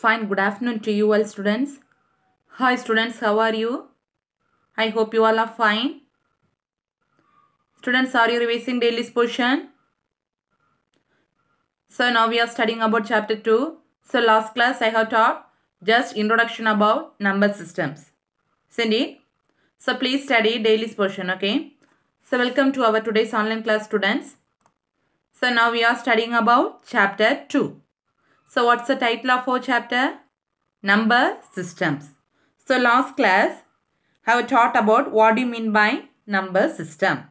Fine, good afternoon to you all students. Hi students, how are you? I hope you all are fine. Students, are you revising daily's portion? So now we are studying about chapter 2. So last class I have taught just introduction about number systems. Cindy, so please study daily's portion, okay? So welcome to our today's online class students. So now we are studying about chapter 2. So what's the title of our chapter? Number systems. So last class have taught about what do you mean by number system.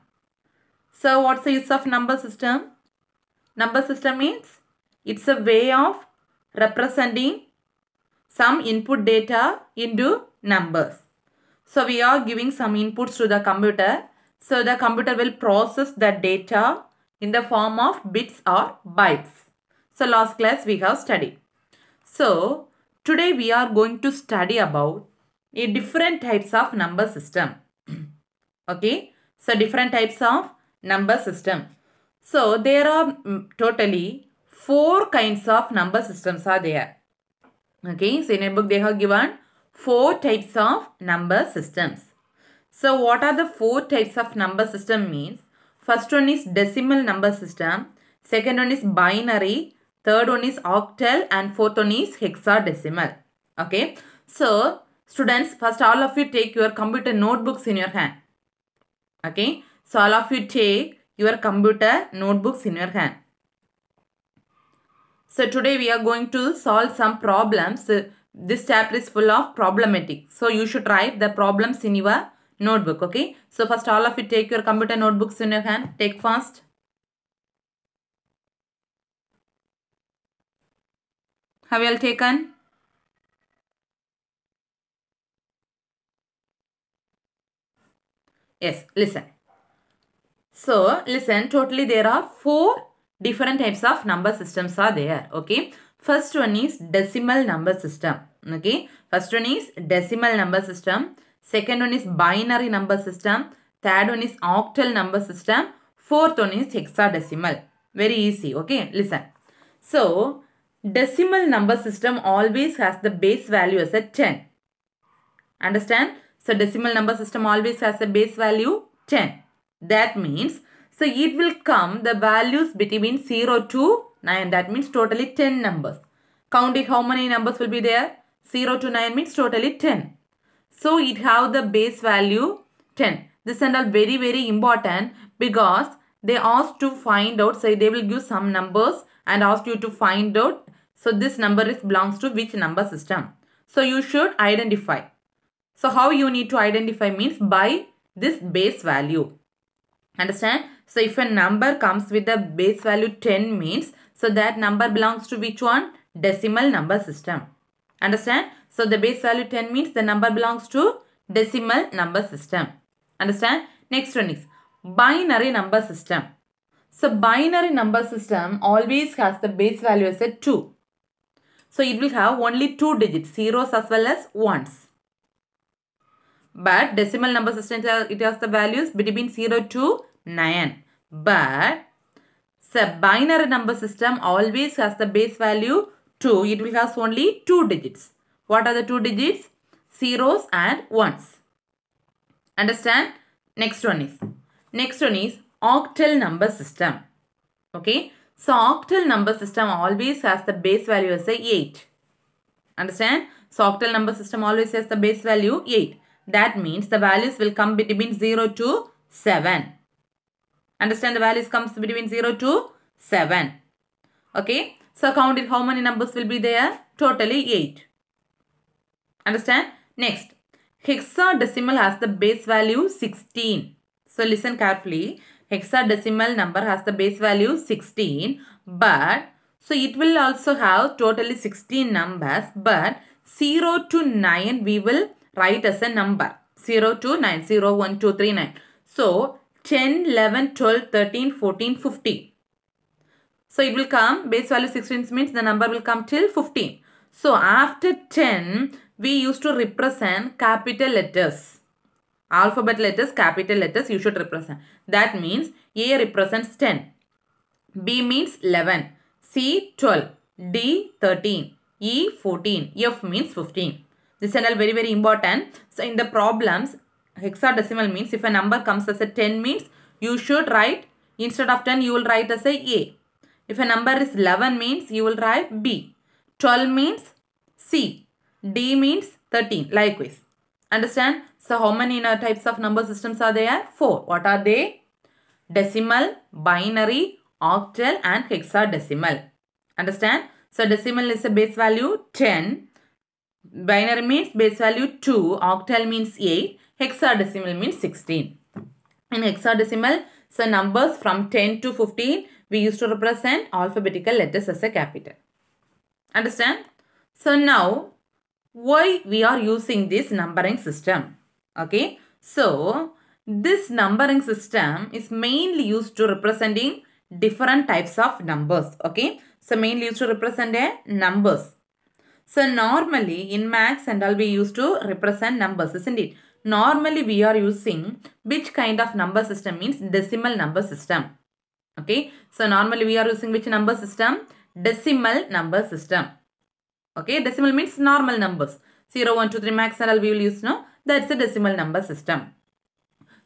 So what's the use of number system? Number system means it's a way of representing some input data into numbers. So we are giving some inputs to the computer. So the computer will process the data in the form of bits or bytes. So last class we have studied. So today we are going to study about a different types of number system. okay. So different types of number system. So there are mm, totally four kinds of number systems are there. Okay. So in a book they have given four types of number systems. So what are the four types of number system means? First one is decimal number system. Second one is binary Third one is octal and fourth one is hexadecimal. Okay. So, students, first all of you take your computer notebooks in your hand. Okay. So, all of you take your computer notebooks in your hand. So, today we are going to solve some problems. This chapter is full of problematic. So, you should write the problems in your notebook. Okay. So, first all of you take your computer notebooks in your hand. Take fast. Have you all taken? Yes, listen. So, listen, totally there are four different types of number systems are there, okay? First one is decimal number system, okay? First one is decimal number system. Second one is binary number system. Third one is octal number system. Fourth one is hexadecimal. Very easy, okay? Listen. So, decimal number system always has the base value as a 10. Understand? So decimal number system always has a base value 10. That means, so it will come the values between 0 to 9. That means totally 10 numbers. Count it how many numbers will be there? 0 to 9 means totally 10. So it have the base value 10. This and all very very important because they asked to find out. Say so they will give some numbers and ask you to find out so this number is belongs to which number system. So you should identify. So how you need to identify means by this base value. Understand? So if a number comes with the base value 10 means, so that number belongs to which one? Decimal number system. Understand? So the base value 10 means the number belongs to decimal number system. Understand? Next one is binary number system. So binary number system always has the base value as a 2. So it will have only two digits, zeros as well as ones. But decimal number system, it has the values between 0 to 9. But binary number system always has the base value 2. It will have only two digits. What are the two digits? Zeros and ones. Understand? Next one is. Next one is octal number system. Okay. So octal number system always has the base value as a 8. Understand? So octal number system always has the base value 8. That means the values will come between 0 to 7. Understand the values comes between 0 to 7. Okay. So count it how many numbers will be there? Totally 8. Understand? Next. Hexadecimal has the base value 16. So listen carefully hexadecimal number has the base value 16 but so it will also have totally 16 numbers but 0 to 9 we will write as a number 0 to 9 0 1 2 3 9 so 10 11 12 13 14 15 so it will come base value 16 means the number will come till 15 so after 10 we used to represent capital letters Alphabet letters, capital letters you should represent. That means A represents 10. B means 11. C 12. D 13. E 14. F means 15. This is very very important. So in the problems hexadecimal means if a number comes as a 10 means you should write instead of 10 you will write as a A. If a number is 11 means you will write B. 12 means C. D means 13 likewise. Understand? So how many uh, types of number systems are there? Four. What are they? Decimal, binary, octal and hexadecimal. Understand? So decimal is a base value 10. Binary means base value 2. Octal means 8. Hexadecimal means 16. In hexadecimal, so numbers from 10 to 15, we used to represent alphabetical letters as a capital. Understand? So now, why we are using this numbering system? Okay. So, this numbering system is mainly used to representing different types of numbers. Okay. So, mainly used to represent a numbers. So, normally in max and all we used to represent numbers, isn't it? Normally we are using which kind of number system means decimal number system. Okay. So, normally we are using which number system? Decimal number system. Okay. Decimal means normal numbers. 0, 1, 2, 3 max and all we will use now. That's the decimal number system.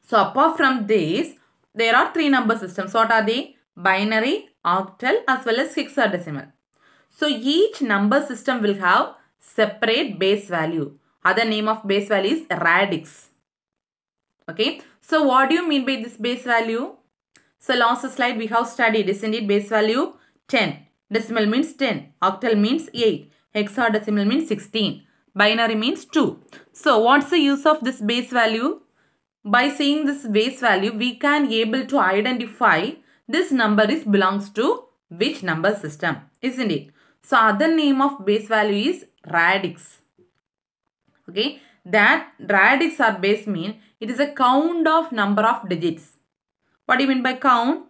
So apart from this, there are three number systems. What are they? Binary, octal as well as hexadecimal. So each number system will have separate base value. Other name of base value is radix. Okay. So what do you mean by this base value? So last slide we have studied is indeed base value 10. Decimal means 10. Octal means 8. Hexadecimal means 16. Binary means 2. So what's the use of this base value? By seeing this base value, we can able to identify this number is belongs to which number system, isn't it? So other name of base value is radix. Okay, that radix or base mean it is a count of number of digits. What do you mean by count?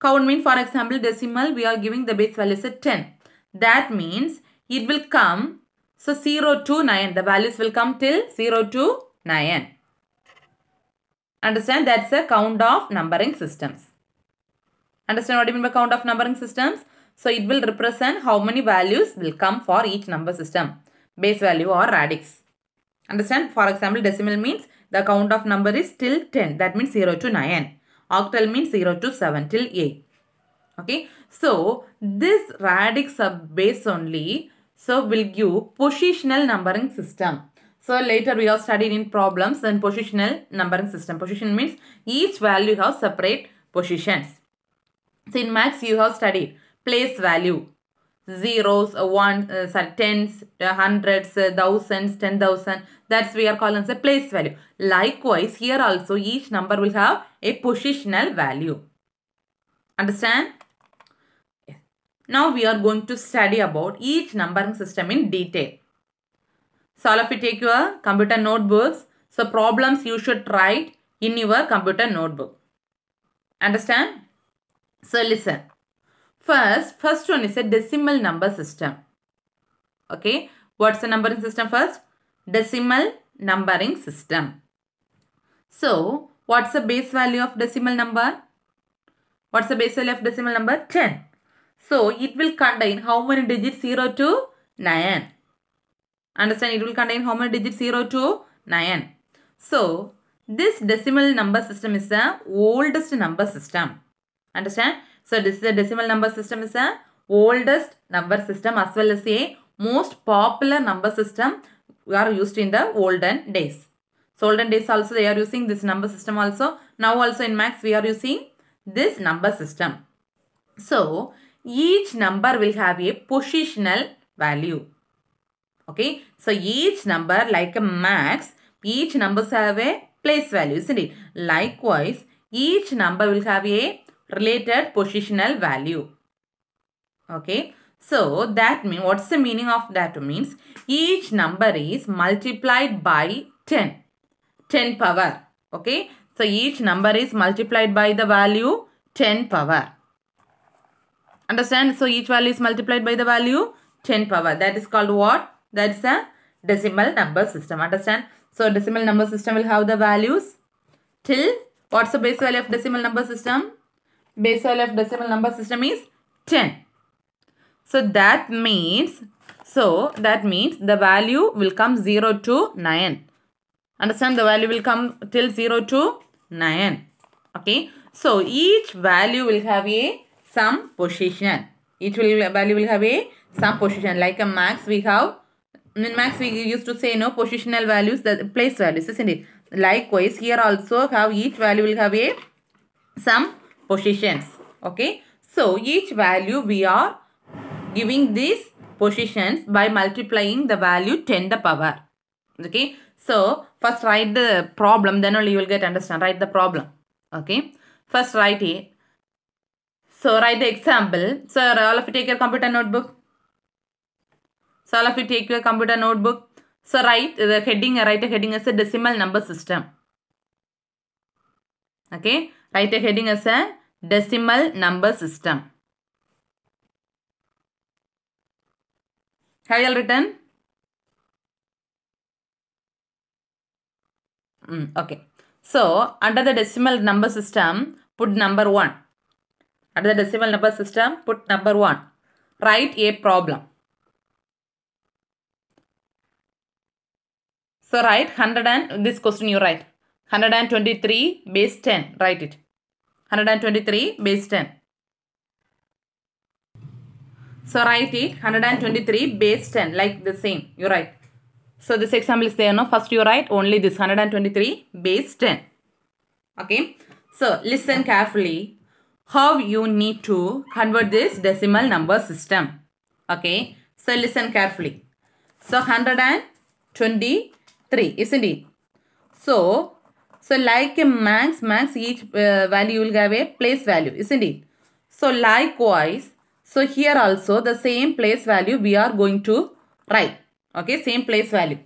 Count mean for example decimal we are giving the base value as a 10. That means it will come so 0 to 9. The values will come till 0 to 9. Understand that's a count of numbering systems. Understand what I mean by count of numbering systems? So it will represent how many values will come for each number system. Base value or radix. Understand? For example, decimal means the count of number is till 10. That means 0 to 9. Octal means 0 to 7 till 8. Okay. So this radix are based only so will give positional numbering system. So later we have studied in problems and positional numbering system. Position means each value have separate positions. So in max you have studied place value. Zeros, uh, one, uh, sorry, tens, uh, hundreds, uh, thousands, ten thousand. That's we are calling as a place value. Likewise, here also each number will have a positional value. Understand? Now we are going to study about each numbering system in detail. So all of you take your computer notebooks. So problems you should write in your computer notebook. Understand? So listen. First, first one is a decimal number system. Okay. What's the numbering system first? Decimal numbering system. So, what's the base value of decimal number? What's the base value of decimal number? 10. So, it will contain how many digits 0 to 9? Understand? It will contain how many digits 0 to 9? So, this decimal number system is the oldest number system. Understand? So, this is the decimal number system is the oldest number system as well as a most popular number system are used in the olden days. So, olden days also they are using this number system also. Now also in max we are using this number system. So, each number will have a positional value. Okay. So, each number like a max, each number have a place value, isn't it? Likewise, each number will have a related positional value. Okay. So, that means, what's the meaning of that means? Each number is multiplied by 10. 10 power. Okay. So, each number is multiplied by the value 10 power. Understand? So each value is multiplied by the value 10 power. That is called what? That is a decimal number system. Understand? So decimal number system will have the values till what's the base value of decimal number system? Base value of decimal number system is 10. So that means, so that means the value will come 0 to 9. Understand the value will come till 0 to 9. Okay. So each value will have a some position. Each will, value will have a some position. Like a max we have, in max we used to say no positional values, the place values isn't it? Likewise here also have each value will have a some positions. Okay. So each value we are giving these positions by multiplying the value 10 the power. Okay. So first write the problem then only you will get understand. Write the problem. Okay. First write a so write the example. So all of you take your computer notebook. So all of you take your computer notebook. So write the heading, write a heading as a decimal number system. Okay, write a heading as a decimal number system. Have you all written? Mm, okay. So, under the decimal number system, put number 1. Under the decimal number system, put number 1. Write a problem. So write 100 and this question you write. 123 base 10. Write it. 123 base 10. So write it 123 base 10 like the same. You write. So this example is there. No, first you write only this 123 base 10. Okay. So listen carefully how you need to convert this decimal number system. Okay. So listen carefully. So 123 isn't it? So, so like a max, max each uh, value will give a place value isn't it? So likewise, so here also the same place value we are going to write. Okay, same place value.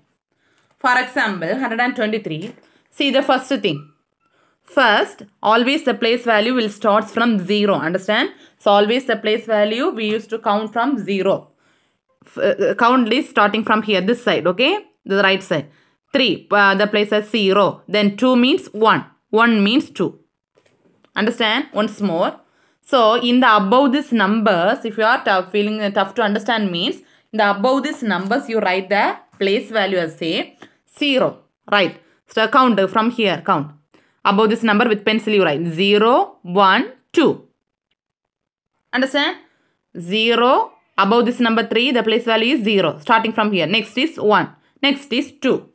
For example, 123. See the first thing. First, always the place value will starts from 0. Understand? So, always the place value we used to count from 0. F uh, uh, count list starting from here, this side, okay? The right side. 3, uh, the place as 0. Then 2 means 1. 1 means 2. Understand? Once more. So, in the above these numbers, if you are tough, feeling uh, tough to understand means, the above these numbers, you write the place value as say 0. Right. So, count from here, count above this number with pencil you write 0, 1, 2. Understand? 0, above this number 3, the place value is 0. Starting from here. Next is 1. Next is 2.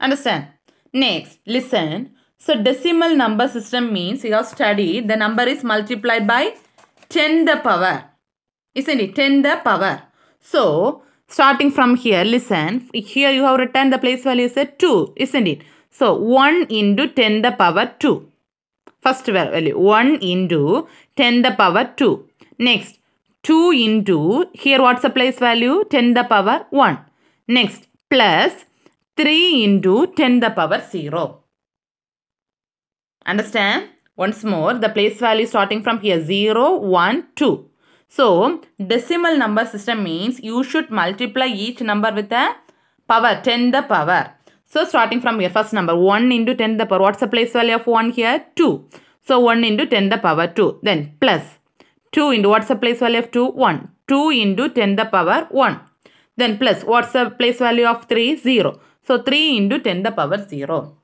Understand? Next, listen. So, decimal number system means you have studied the number is multiplied by 10 the power. Isn't it? 10 the power. So, starting from here, listen. Here you have written the place value is 2. Isn't it? So 1 into 10 the power 2. First value 1 into 10 the power 2. Next 2 into here what's the place value 10 the power 1. Next plus 3 into 10 the power 0. Understand? Once more, the place value starting from here 0, 1, 2. So, decimal number system means you should multiply each number with a power, 10 the power. So starting from here, first number 1 into 10 the power, what's the place value of 1 here? 2. So 1 into 10 the power 2. Then plus 2 into what's the place value of 2? 1. 2 into 10 the power 1. Then plus what's the place value of 3? 0. So 3 into 10 the power 0.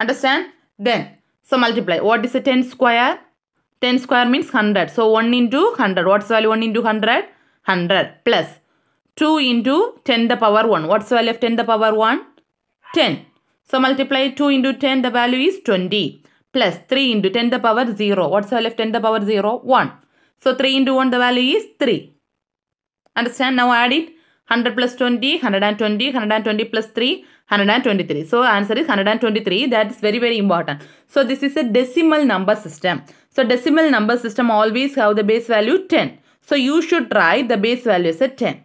Understand? Then, so multiply. What is a 10 square? 10 square means 100. So 1 into 100. What's the value 1 into 100? 100 plus 2 into 10 the power 1. What's the value of 10 the power 1? 10. So multiply 2 into 10 the value is 20 plus 3 into 10 the power 0. What's the value of 10 the power 0? 1. So 3 into 1 the value is 3. Understand? Now add it. 100 plus 20, 120, 120 plus 3, 123. So answer is 123. That is very, very important. So this is a decimal number system. So decimal number system always have the base value 10. So you should write the base value as a 10.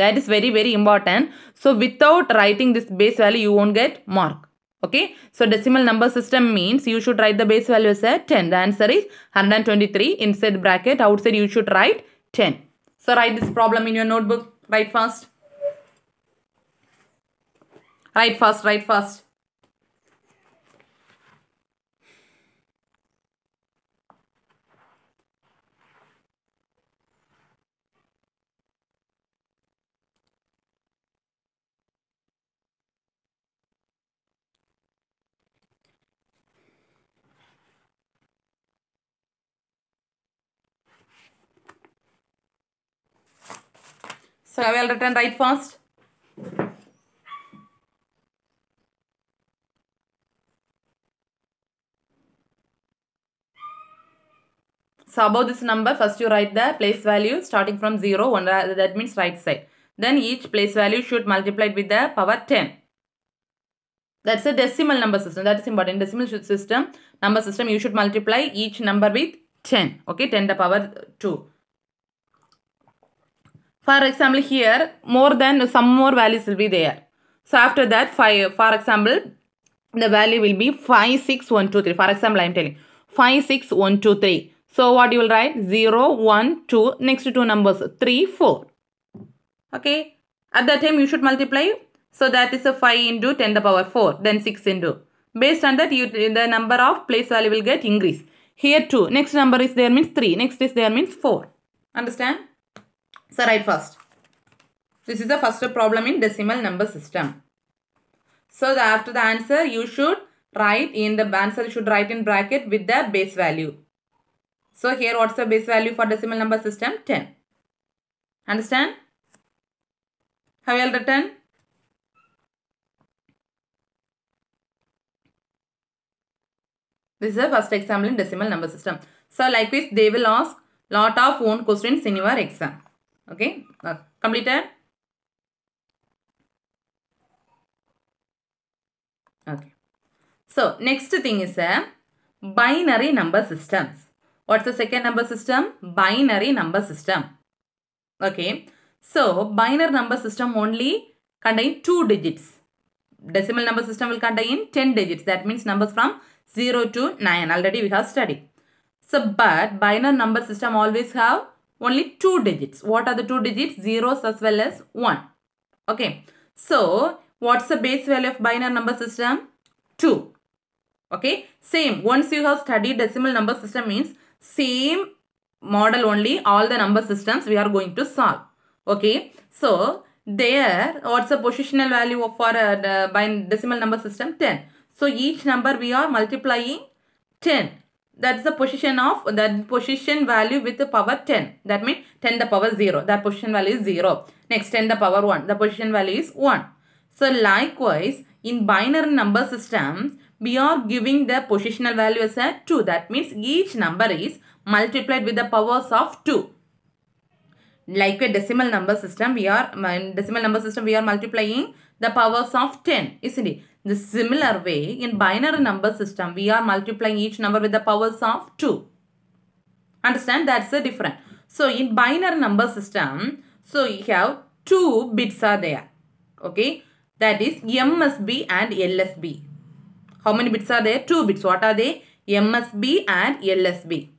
That is very, very important. So without writing this base value, you won't get mark. Okay. So decimal number system means you should write the base value as 10. The answer is 123 inside bracket. Outside you should write 10. So write this problem in your notebook. Write fast. Write fast, write fast. So I will written right first. So above this number, first you write the place value starting from 0, one, uh, that means right side. Then each place value should multiplied with the power 10. That's a decimal number system. That is important. Decimal system, number system, you should multiply each number with 10. Okay, 10 to the power 2. For example, here more than some more values will be there. So after that, five, for example, the value will be 5, 6, 1, 2, 3. For example, I am telling 5, 6, 1, 2, 3. So what you will write? 0, 1, 2, next two numbers 3, 4. Okay. At that time, you should multiply. So that is a 5 into 10 the power 4, then 6 into. Based on that, you the number of place value will get increase. Here 2. Next number is there means 3. Next is there means 4. Understand? So write first. This is the first problem in decimal number system. So the, after the answer you should write in the answer you should write in bracket with the base value. So here what's the base value for decimal number system? 10. Understand? Have you all written? This is the first example in decimal number system. So likewise they will ask lot of own questions in your exam. Okay, uh, completed? Okay. So, next thing is a binary number systems. What's the second number system? Binary number system. Okay. So, binary number system only contain two digits. Decimal number system will contain 10 digits. That means numbers from 0 to 9. Already we have studied. So, but binary number system always have only two digits. What are the two digits? Zeros as well as 1. Okay. So, what's the base value of binary number system? 2. Okay. Same. Once you have studied decimal number system means same model only all the number systems we are going to solve. Okay. So, there what's the positional value of for a uh, decimal number system? 10. So, each number we are multiplying 10 that's the position of that position value with the power 10 that means 10 the power 0 that position value is 0 next 10 the power 1 the position value is 1 so likewise in binary number systems we are giving the positional value as a 2 that means each number is multiplied with the powers of 2 like a decimal number system we are in decimal number system we are multiplying the powers of 10 isn't it the similar way, in binary number system, we are multiplying each number with the powers of 2. Understand? That's the difference. So, in binary number system, so you have two bits are there. Okay? That is MSB and LSB. How many bits are there? Two bits. What are they? MSB and LSB.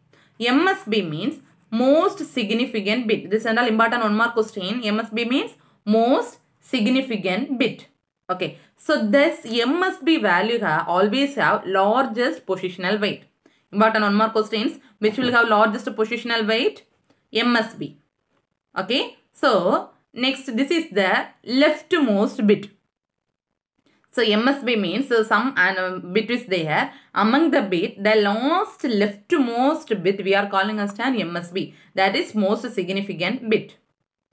MSB means most significant bit. This is an important one more question. MSB means most significant bit. Okay, so this MSB value ha, always have largest positional weight. Important one more questions. Which will have largest positional weight? MSB. Okay, so next this is the leftmost bit. So MSB means so some uh, bit is there. Among the bit, the last leftmost bit we are calling as an MSB. That is most significant bit.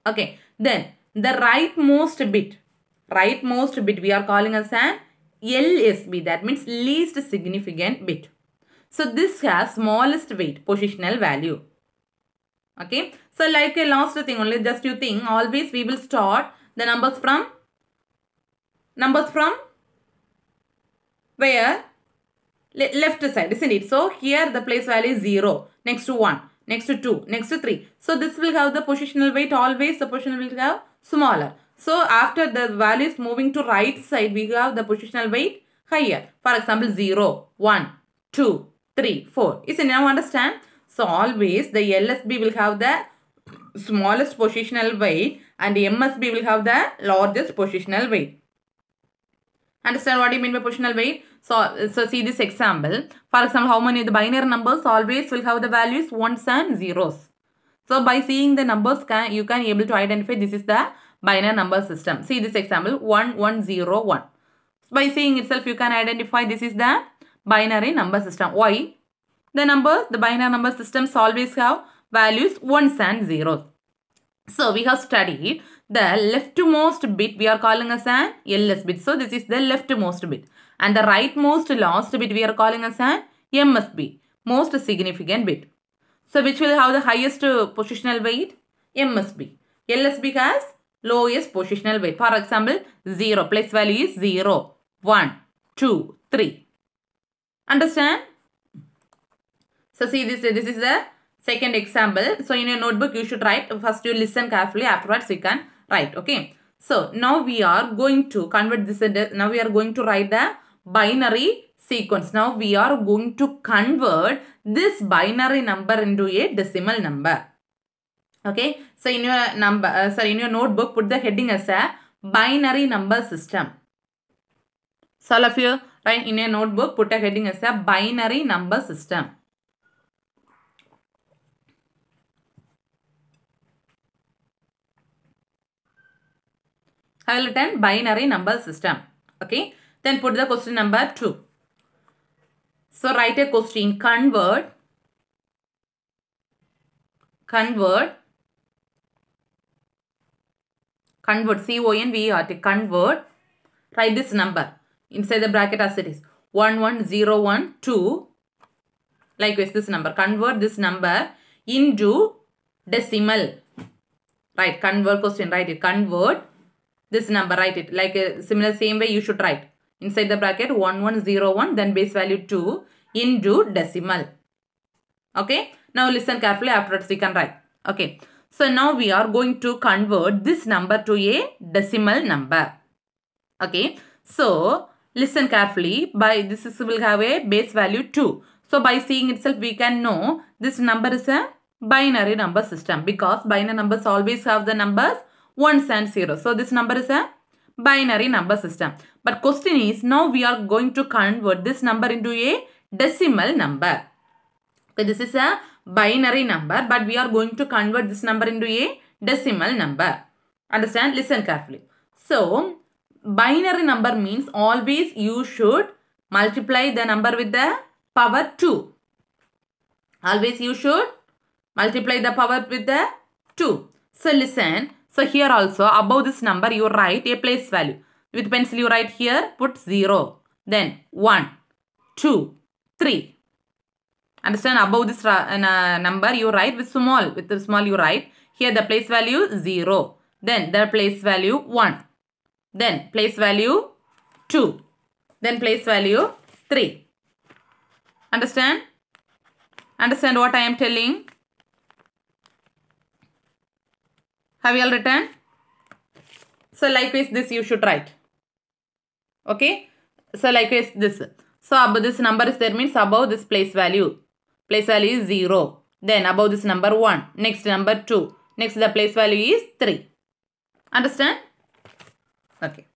Okay. Then the rightmost bit rightmost bit we are calling as an LSB that means least significant bit. So this has smallest weight positional value. Okay. So like a last thing only just you think always we will start the numbers from numbers from where Le left side isn't it. So here the place value is 0 next to 1 next to 2 next to 3. So this will have the positional weight always the position will have smaller. So after the value is moving to right side, we have the positional weight higher. For example, 0, 1, 2, 3, 4. Is it now understand? So always the LSB will have the smallest positional weight and MSB will have the largest positional weight. Understand what you mean by positional weight? So, so see this example. For example, how many the binary numbers always will have the values ones and zeros. So by seeing the numbers, can you can able to identify this is the binary number system. See this example 1101. By seeing itself you can identify this is the binary number system. Why? The numbers, the binary number systems always have values 1s and 0s. So we have studied the leftmost bit we are calling as an LS bit. So this is the leftmost bit. And the rightmost last bit we are calling as an MSB, most significant bit. So which will have the highest uh, positional weight? MSB. LSB has lowest positional weight. For example, 0 place value is 0, 1, 2, 3. Understand? So see this, this is the second example. So in your notebook you should write, first you listen carefully, afterwards you can write. Okay. So now we are going to convert this, uh, now we are going to write the binary sequence. Now we are going to convert this binary number into a decimal number. Okay, so in your number, uh, sorry, in your notebook, put the heading as a binary number system. So all of you, right, in your notebook, put a heading as a binary number system. I will written binary number system. Okay, then put the question number 2. So write a question, convert, convert convert c-o-n-v-e-r-t convert write this number inside the bracket as it is 11012 likewise this number convert this number into decimal right convert question write it convert this number write it like a similar same way you should write inside the bracket 1101 then base value 2 into decimal okay now listen carefully afterwards we can write okay so now we are going to convert this number to a decimal number. Okay. So listen carefully. By this will have a base value 2. So by seeing itself we can know this number is a binary number system because binary numbers always have the numbers 1s and 0. So this number is a binary number system. But question is now we are going to convert this number into a decimal number. Okay, this is a binary number but we are going to convert this number into a decimal number. Understand? Listen carefully. So, binary number means always you should multiply the number with the power 2. Always you should multiply the power with the 2. So, listen. So, here also above this number you write a place value. With pencil you write here, put 0. Then 1, 2, 3. Understand above this uh, number you write with small. With the small you write. Here the place value 0. Then the place value 1. Then place value 2. Then place value 3. Understand? Understand what I am telling? Have you all written? So likewise this you should write. Okay? So likewise this. So above this number is there means above this place value. Place value is 0. Then above this number 1. Next number 2. Next the place value is 3. Understand? Okay.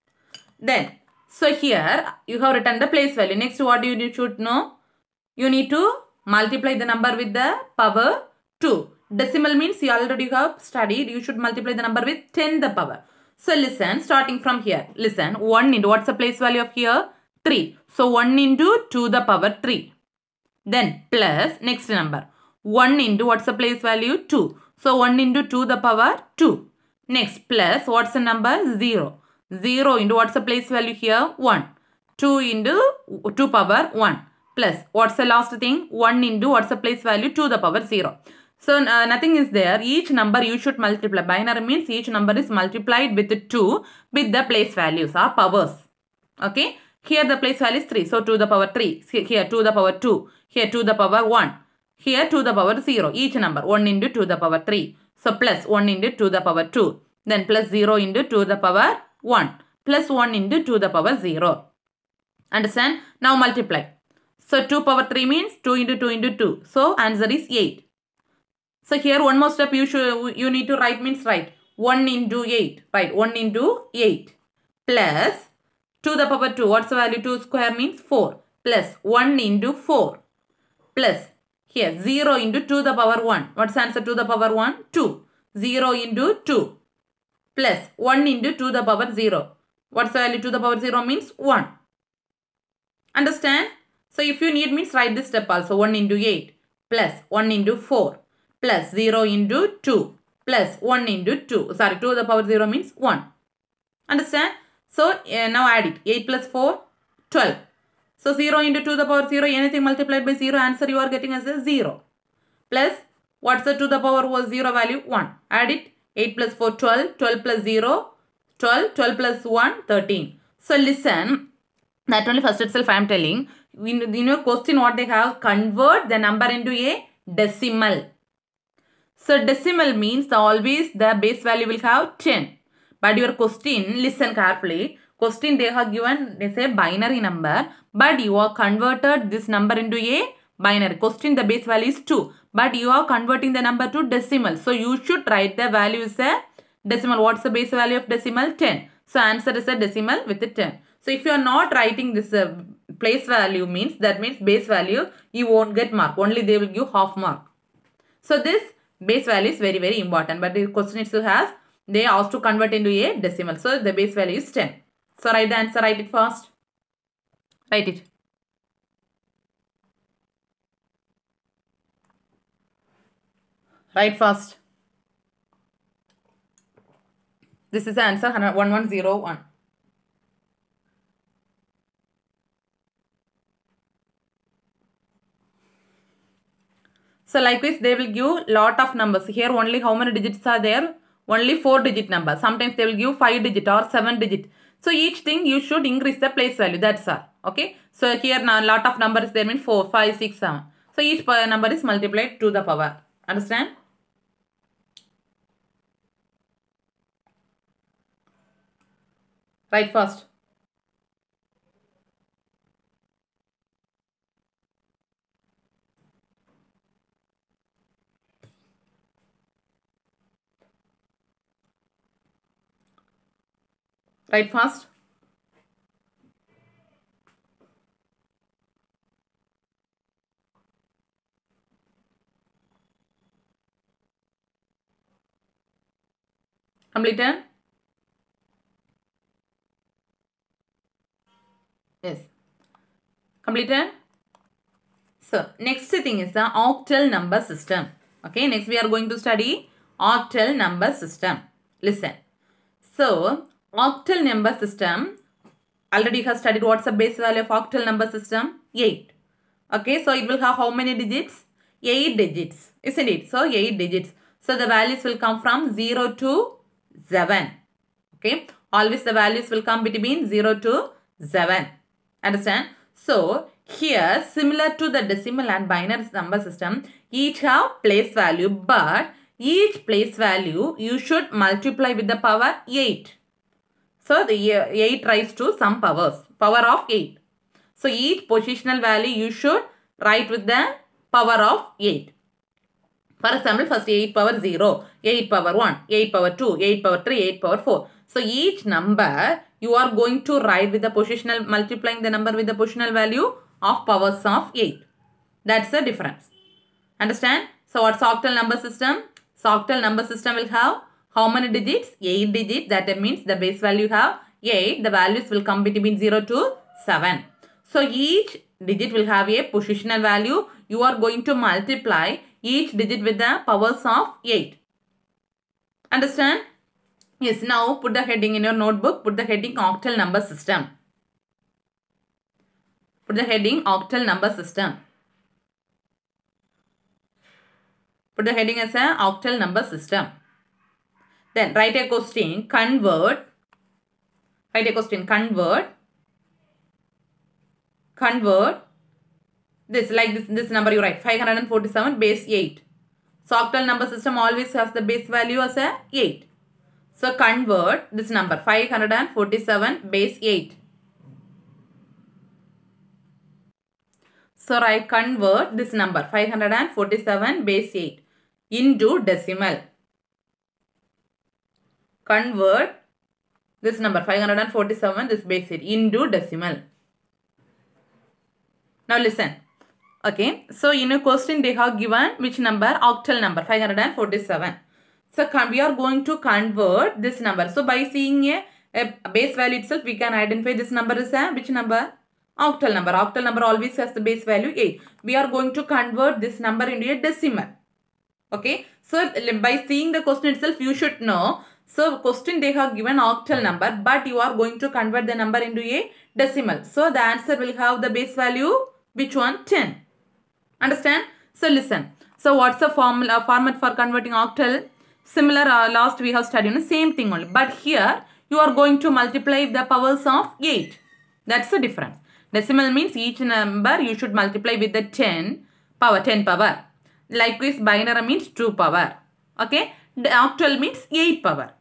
Then, so here you have written the place value. Next what you should know? You need to multiply the number with the power 2. Decimal means you already have studied. You should multiply the number with 10 the power. So listen, starting from here. Listen, 1 into, what's the place value of here? 3. So 1 into 2 the power 3. Then plus next number. 1 into what's the place value? 2. So 1 into 2 the power 2. Next plus what's the number? 0. 0 into what's the place value here? 1. 2 into 2 power 1. Plus what's the last thing? 1 into what's the place value? 2 the power 0. So uh, nothing is there. Each number you should multiply. Binary means each number is multiplied with 2 with the place values or powers. Okay. Here the place value is 3. So 2 to the power 3. Here 2 to the power 2. Here 2 the power 1. Here 2 the power 0. Each number 1 into 2 the power 3. So plus 1 into 2 the power 2. Then plus 0 into 2 the power 1. Plus 1 into 2 the power 0. Understand? Now multiply. So 2 power 3 means 2 into 2 into 2. So answer is 8. So here one more step you, should, you need to write means write. 1 into 8. Right. 1 into 8. Plus 2 the power 2. What's the value 2 square means? 4. Plus 1 into 4 plus here 0 into 2 the power 1. What's answer to the power 1? 2. 0 into 2 plus 1 into 2 the power 0. What's the value to the power 0 means 1. Understand? So if you need means write this step also 1 into 8 plus 1 into 4 plus 0 into 2 plus 1 into 2. Sorry 2 to the power 0 means 1. Understand? So uh, now add it 8 plus 4 12. So 0 into 2 to the power 0, anything multiplied by 0, answer you are getting as a 0. Plus, what's the 2 to the power was 0 value? 1. Add it. 8 plus 4, 12. 12 plus 0, 12. 12 plus 1, 13. So listen, that only first itself I am telling. in your question what they have, convert the number into a decimal. So decimal means always the base value will have 10. But your question, listen carefully question they have given, they say binary number, but you are converted this number into a binary. Question the base value is 2, but you are converting the number to decimal. So you should write the value is a decimal. What's the base value of decimal? 10. So answer is a decimal with a 10. So if you are not writing this uh, place value means, that means base value, you won't get mark. Only they will give half mark. So this base value is very very important. But the question itself has, they asked to convert into a decimal. So the base value is 10. So write the answer, write it first. Write it. Write first. This is the answer 1101. So likewise, they will give lot of numbers. Here only how many digits are there? Only 4 digit number. Sometimes they will give 5 digit or 7 digit. So each thing you should increase the place value. That's all. Okay. So here now lot of numbers there mean 4, 5, 6, 7. So each number is multiplied to the power. Understand? Right first. Write fast. Completed? Yes. Completed? So, next thing is the octal number system. Okay, next we are going to study octal number system. Listen. So, octal number system. Already you have studied what's the base value of octal number system? 8. Okay, so it will have how many digits? 8 digits, isn't it? So 8 digits. So the values will come from 0 to 7. Okay, always the values will come between 0 to 7. Understand? So here similar to the decimal and binary number system, each have place value but each place value you should multiply with the power 8. So the 8 rise to some powers, power of 8. So each positional value you should write with the power of 8. For example, first 8 power 0, 8 power 1, 8 power 2, 8 power 3, 8 power 4. So each number you are going to write with the positional, multiplying the number with the positional value of powers of 8. That's the difference. Understand? So what's octal number system? So octal number system will have how many digits? 8 digits. That means the base value have 8. The values will come between 0 to 7. So each digit will have a positional value. You are going to multiply each digit with the powers of 8. Understand? Yes, now put the heading in your notebook. Put the heading octal number system. Put the heading octal number system. Put the heading as a octal number system. Then write a question, convert, write a question, convert, convert, this, like this, this number you write, 547 base 8. So octal number system always has the base value as a 8. So convert this number 547 base 8. So I convert this number 547 base 8 into decimal convert this number 547 this base it into decimal now listen okay so in a question they have given which number octal number 547 so we are going to convert this number so by seeing a, a base value itself we can identify this number is a which number octal number octal number always has the base value 8 we are going to convert this number into a decimal okay so by seeing the question itself you should know so question they have given octal hmm. number but you are going to convert the number into a decimal. So the answer will have the base value which one 10. Understand? So listen. So what's the formula format for converting octal? Similar uh, last we have studied the same thing only. But here you are going to multiply the powers of 8. That's the difference. Decimal means each number you should multiply with the 10 power 10 power. Likewise binary means 2 power. Okay. The octal means 8 power.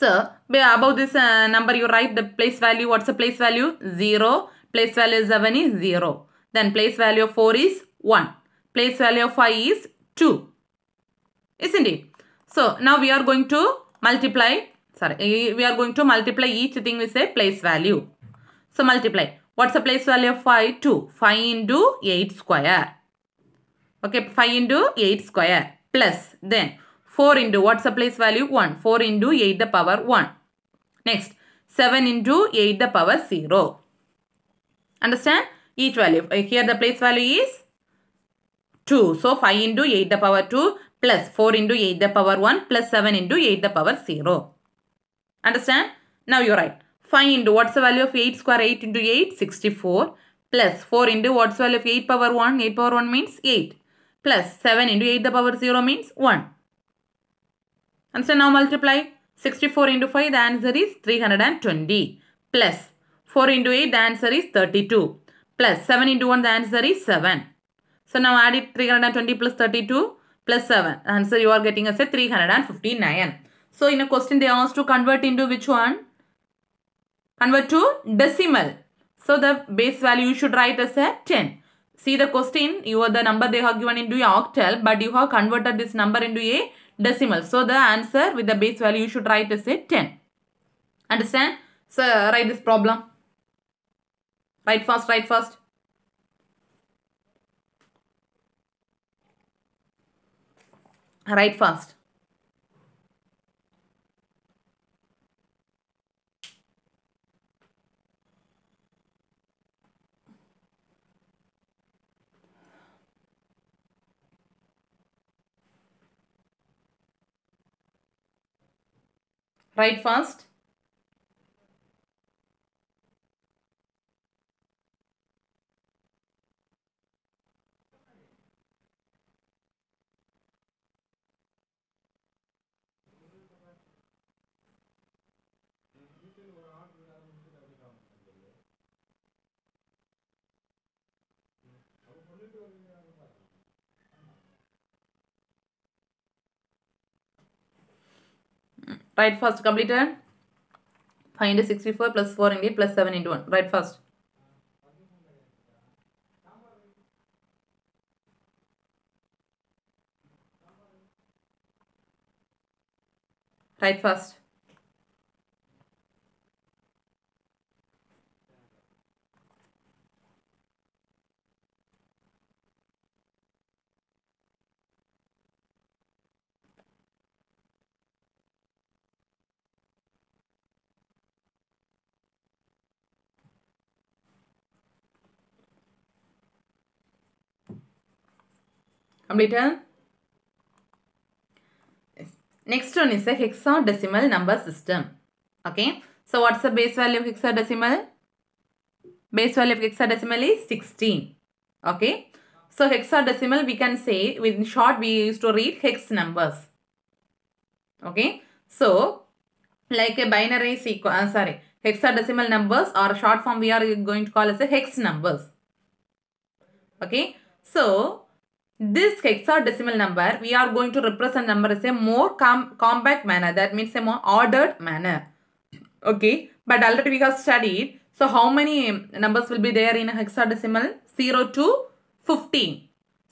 So above this uh, number you write the place value. What's the place value? 0. Place value 7 is 0. Then place value of 4 is 1. Place value of 5 is 2. Isn't it? So now we are going to multiply. Sorry, eh, we are going to multiply each thing with a place value. So multiply. What's the place value of 5? 2. 5 into 8 square. Okay, 5 into 8 square plus then 4 into what's the place value? 1. 4 into 8 the power 1. Next, 7 into 8 the power 0. Understand? Each value. Uh, here the place value is 2. So 5 into 8 the power 2 plus 4 into 8 the power 1 plus 7 into 8 the power 0. Understand? Now you write. 5 into what's the value of 8 square 8 into 8? 64 plus 4 into what's the value of 8 power 1? 8 power 1 means 8 plus 7 into 8 the power 0 means 1. And so now multiply 64 into 5, the answer is 320 plus 4 into 8, the answer is 32 plus 7 into 1, the answer is 7. So now add it 320 plus 32 plus 7. Answer you are getting as a 359. So in a question they asked to convert into which one? Convert to decimal. So the base value you should write as a 10. See the question, you are the number they have given into octal but you have converted this number into a decimal. So the answer with the base value you should write is it 10. Understand? So write this problem. Write first, write first. Write first. Write fast. Write first. Completed. Find 64 plus 4 into plus 7 into 1. Write first. Write first. Complete? Next one is a hexadecimal number system. Okay. So what's the base value of hexadecimal? Base value of hexadecimal is 16. Okay. So hexadecimal we can say in short we used to read hex numbers. Okay. So like a binary sequence, uh, sorry, hexadecimal numbers or short form we are going to call as a hex numbers. Okay. So this hexadecimal number we are going to represent number as a more com compact manner that means a more ordered manner okay but already we have studied so how many numbers will be there in a hexadecimal 0 to 15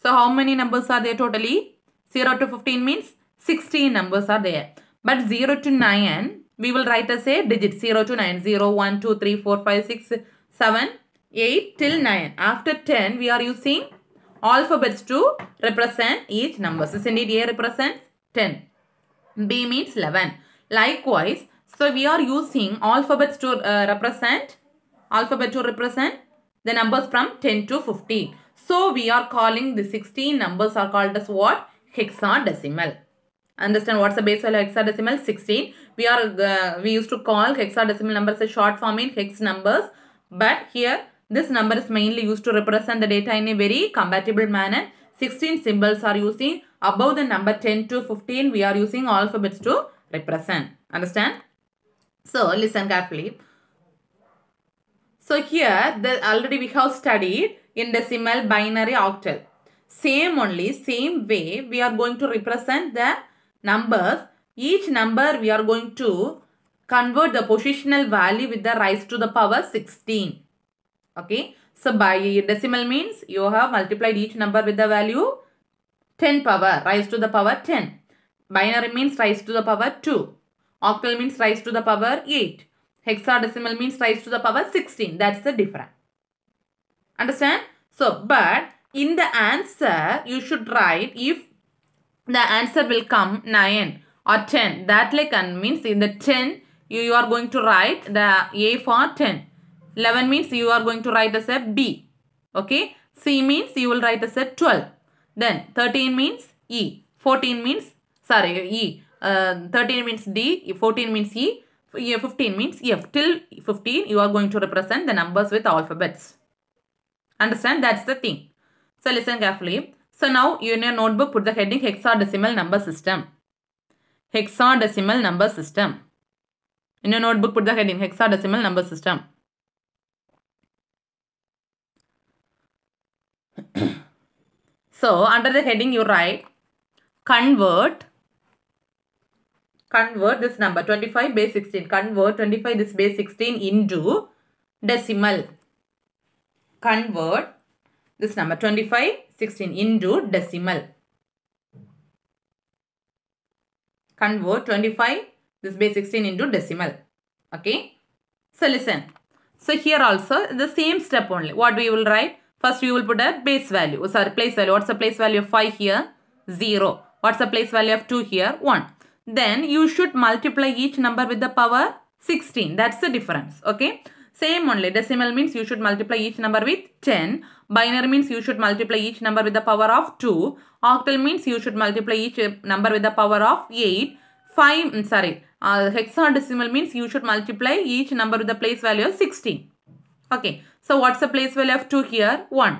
so how many numbers are there totally 0 to 15 means 16 numbers are there but 0 to 9 we will write as a digit 0 to 9 0 1 2 3 4 5 6 7 8 till 9 after 10 we are using alphabets to represent each number. So, not A represents 10. B means 11. Likewise, so we are using alphabets to uh, represent, alphabet to represent the numbers from 10 to 15. So we are calling the 16 numbers are called as what? Hexadecimal. Understand what's the base value hexadecimal? 16. We are uh, we used to call hexadecimal numbers a short form in hex numbers. But here this number is mainly used to represent the data in a very compatible manner. 16 symbols are using above the number 10 to 15 we are using alphabets to represent. Understand? So listen carefully. So here the already we have studied in decimal binary octal. Same only same way we are going to represent the numbers. Each number we are going to convert the positional value with the rise to the power 16. Okay. So by decimal means you have multiplied each number with the value 10 power, rise to the power 10. Binary means rise to the power 2. Octal means rise to the power 8. Hexadecimal means rise to the power 16. That's the difference. Understand? So, but in the answer, you should write if the answer will come 9 or 10. That like uh, means in the 10, you, you are going to write the A for 10. 11 means you are going to write as a B. Okay. C means you will write as a 12. Then 13 means E. 14 means, sorry, E. Uh, 13 means D. 14 means E. 15 means F. Till 15 you are going to represent the numbers with alphabets. Understand? That's the thing. So listen carefully. So now you in your notebook put the heading hexadecimal number system. Hexadecimal number system. In your notebook put the heading hexadecimal number system. so under the heading you write convert convert this number 25 base 16 convert 25 this base 16 into decimal convert this number 25 16 into decimal convert 25 this base 16 into decimal okay so listen so here also the same step only what we will write First we will put a base value. Oh, sorry, place value. What's the place value of 5 here? 0. What's the place value of 2 here? 1. Then you should multiply each number with the power 16. That's the difference. Okay. Same only. Decimal means you should multiply each number with 10. Binary means you should multiply each number with the power of 2. Octal means you should multiply each uh, number with the power of 8. 5, mm, sorry, uh, hexadecimal means you should multiply each number with the place value of 16. Okay. So what's the place we'll have 2 here? 1.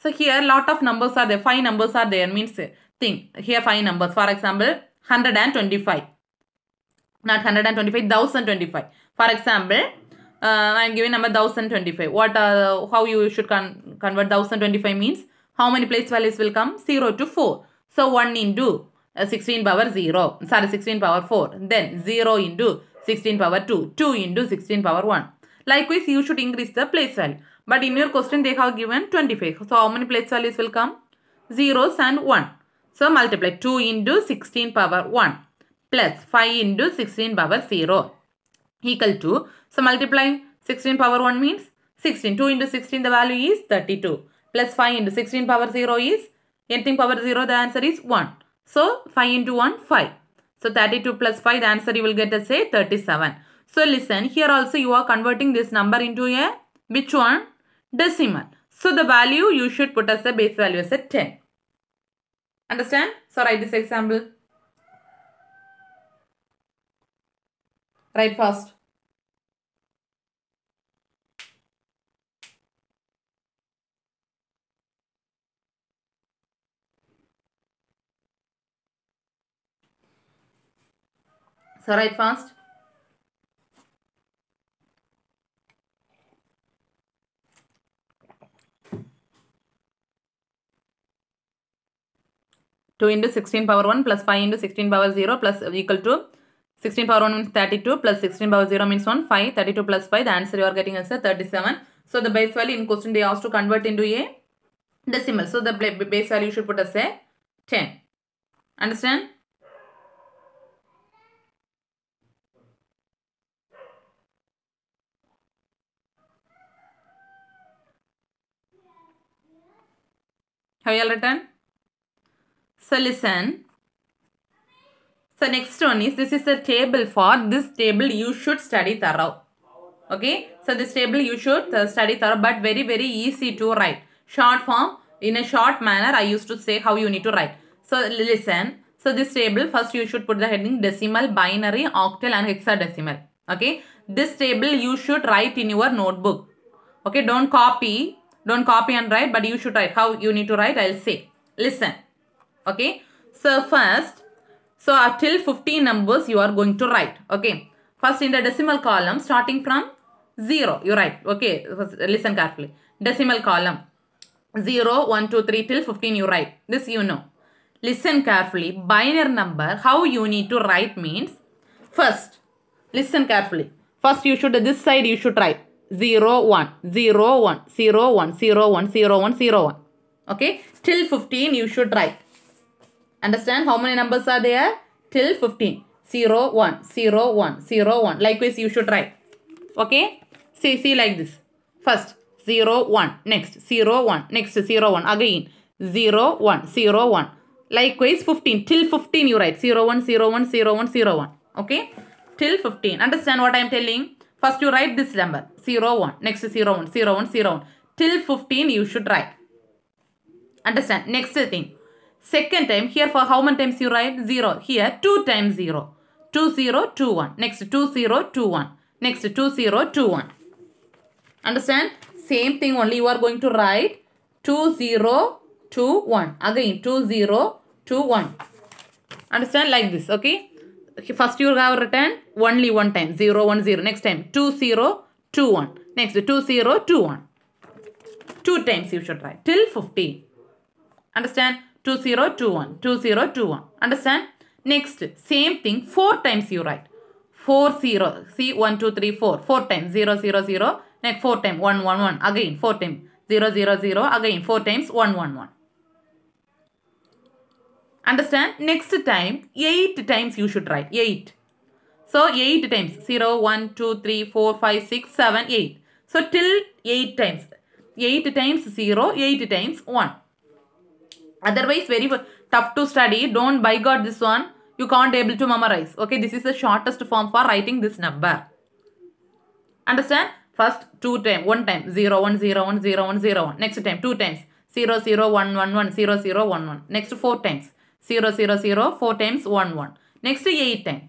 So here lot of numbers are there. 5 numbers are there means uh, thing. Here 5 numbers. For example 125. Not 125, 1025. For example, uh, I am giving number 1025. What uh, how you should con convert 1025 means how many place values will come? 0 to 4. So 1 into uh, 16 power 0. Sorry 16 power 4. Then 0 into 16 power 2. 2 into 16 power 1. Likewise, you should increase the place value. But in your question, they have given 25. So, how many place values will come? Zeros and 1. So, multiply 2 into 16 power 1 plus 5 into 16 power 0 equal to. So, multiply 16 power 1 means 16. 2 into 16, the value is 32. Plus 5 into 16 power 0 is, anything power 0, the answer is 1. So, 5 into 1, 5. So, 32 plus 5, the answer you will get as say 37. So listen, here also you are converting this number into a, which one? Decimal. So the value you should put as a base value as a 10. Understand? So write this example. Write fast. So write fast. 2 into 16 power 1 plus 5 into 16 power 0 plus equal to 16 power 1 means 32 plus 16 power 0 means 1 5 32 plus 5 the answer you are getting is 37 so the base value in question they asked to convert into a decimal so the base value you should put as a 10 understand have you all written so listen. So next one is this is a table for this table you should study thorough. Okay. So this table you should uh, study thorough but very very easy to write. Short form in a short manner I used to say how you need to write. So listen. So this table first you should put the heading decimal, binary, octal and hexadecimal. Okay. This table you should write in your notebook. Okay. Don't copy. Don't copy and write but you should write. How you need to write I will say. Listen. Okay. So first, so till 15 numbers you are going to write. Okay. First in the decimal column starting from 0. You write. Okay. listen carefully. Decimal column. 0, 1, 2, 3 till 15 you write. This you know. Listen carefully. Binary number. How you need to write means. First. Listen carefully. First you should this side you should write. 0, 1, 0, 1, 0, 1, 0, 1, 0, 1, 0, 1. Okay. Till 15 you should write. Understand how many numbers are there? Till 15. 0, 1, 0, 1, 0, 1. Likewise, you should write. Okay? See, see like this. First, 0, 1. Next, 0, 1. Next, 0, 1. Again, 0, 1, 0, 1. Likewise, 15. Till 15 you write. 0, 1, 0, 1, 0, 1, 0, 1. Okay? Till 15. Understand what I am telling? First, you write this number. 0, 1. Next, 0, 1, 0, 1, 0, 1. Till 15 you should write. Understand? Next thing. Second time, here for how many times you write? 0. Here, 2 times 0. 2, 0, 2, 1. Next, 2, 0, 2, 1. Next, 2, 0, 2, 1. Understand? Same thing only you are going to write 2, 0, 2, 1. Again, 2, 0, 2, 1. Understand? Like this, okay? First you have written only one time, 0, 1, 0. Next time, 2, 0, 2, 1. Next, 2, 0, 2, 1. Two times you should write till 50. Understand? 2021, 2021. Understand? Next, same thing, 4 times you write. four zero. see one two 4, times, zero zero zero. next 4 times, one one one. again 4 times, zero zero zero. again 4 times, one one one. Understand? Next time, 8 times you should write, 8. So 8 times zero one two three four five six seven eight. So till 8 times. 8 times zero eight times 1 otherwise very tough to study don't by god this one you can't able to memorize okay this is the shortest form for writing this number understand first two time one time 0 1 0 1 0 1 0 1 next time two times 0 0 1 1 1 0 0 1 1 next four times 0 0 0 4 times 1 1 next 8 time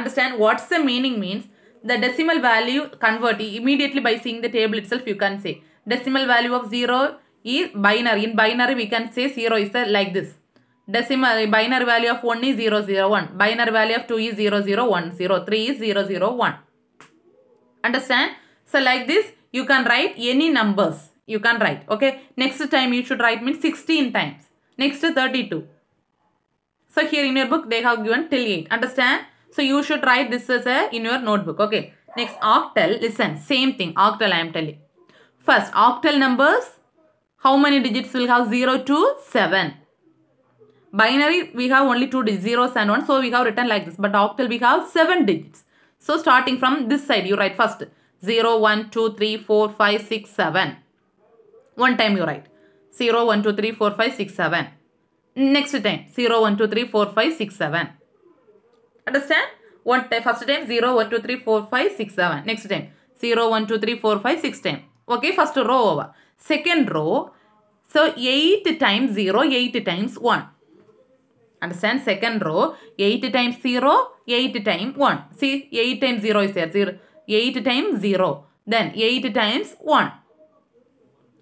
understand what's the meaning means the decimal value convert immediately by seeing the table itself you can say decimal value of 0 binary. In binary, we can say 0 is uh, like this. Decimal binary value of 1 is 0, 0, 1. Binary value of 2 is 0, 0, 1, 0. 3 is 0, 0, 1. Understand? So, like this, you can write any numbers. You can write. Okay. Next time, you should write means 16 times. Next, 32. So, here in your book, they have given till 8. Understand? So, you should write this as a uh, in your notebook. Okay. Next, octal. Listen, same thing. Octal, I am telling. First, octal numbers how many digits will have 0 to 7? Binary, we have only two digits, zeros and 1. So, we have written like this. But octal, we have 7 digits. So, starting from this side, you write first 0, 1, 2, 3, 4, 5, 6, 7. One time you write 0, 1, 2, 3, 4, 5, 6, 7. Next time 0, 1, 2, 3, 4, 5, 6, 7. Understand? One time, first time 0, 1, 2, 3, 4, 5, 6, 7. Next time 0, 1, 2, 3, 4, 5, 6 time. Okay, first row over. Second row, so 8 times 0, 8 times 1. Understand? Second row, 8 times 0, 8 times 1. See, 8 times 0 is there. Zero, 8 times 0. Then 8 times 1.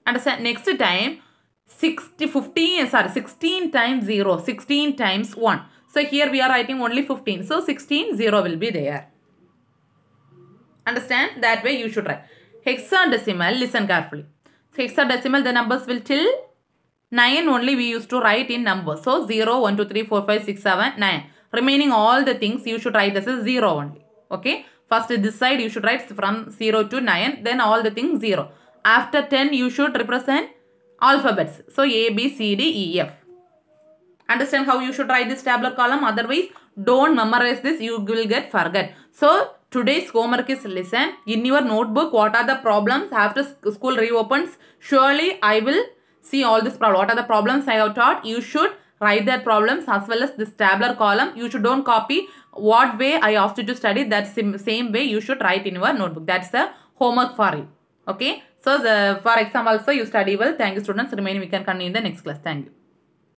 Understand? Next time, 60, 15, sorry, 16 times 0, 16 times 1. So here we are writing only 15. So 16, 0 will be there. Understand? That way you should write. Hexadecimal, listen carefully hexadecimal, the numbers will till 9 only we used to write in numbers. So 0, 1, 2, 3, 4, 5, 6, 7, 9. Remaining all the things you should write as 0 only. Okay. First this side you should write from 0 to 9. Then all the things 0. After 10 you should represent alphabets. So A, B, C, D, E, F. Understand how you should write this tabular column. Otherwise don't memorize this. You will get forget. So Today's homework is listen. In your notebook, what are the problems after school reopens? Surely I will see all this problem. What are the problems I have taught? You should write their problems as well as this tabular column. You should don't copy what way I asked you to study. That same way you should write in your notebook. That's the homework for you. Okay. So, the, for exam also you study well. Thank you students. Remain we can continue in the next class. Thank you.